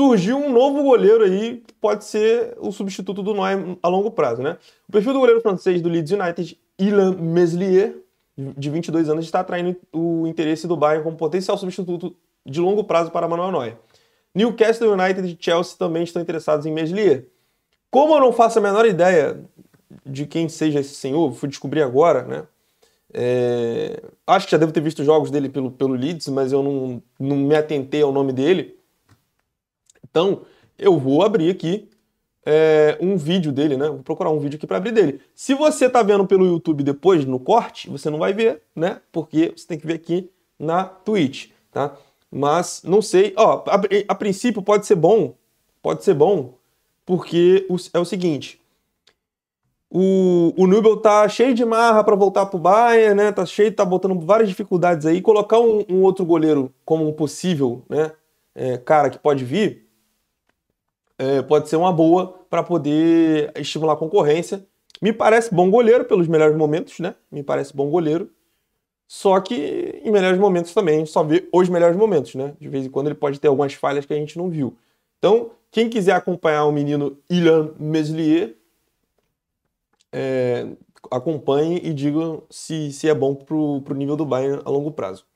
surgiu um novo goleiro aí que pode ser o substituto do Noé a longo prazo, né? O perfil do goleiro francês do Leeds United, Ilan Meslier, de 22 anos, está atraindo o interesse do Bayern como potencial substituto de longo prazo para Manuel Noé. Newcastle United e Chelsea também estão interessados em Meslier. Como eu não faço a menor ideia de quem seja esse senhor, fui descobrir agora, né? É... Acho que já devo ter visto jogos dele pelo, pelo Leeds, mas eu não, não me atentei ao nome dele. Então, eu vou abrir aqui é, um vídeo dele, né? Vou procurar um vídeo aqui para abrir dele. Se você está vendo pelo YouTube depois, no corte, você não vai ver, né? Porque você tem que ver aqui na Twitch, tá? Mas não sei, ó, a, a princípio pode ser bom, pode ser bom, porque o, é o seguinte, o, o Nubel tá cheio de marra para voltar pro Bayern, né? Tá cheio, tá botando várias dificuldades aí. Colocar um, um outro goleiro como um possível, né? É, cara que pode vir, é, pode ser uma boa para poder estimular a concorrência. Me parece bom goleiro pelos melhores momentos, né? Me parece bom goleiro. Só que em melhores momentos também, a gente só vê os melhores momentos, né? De vez em quando ele pode ter algumas falhas que a gente não viu. Então, quem quiser acompanhar o menino Ilan Meslier, é, acompanhe e diga se, se é bom para o nível do Bayern a longo prazo.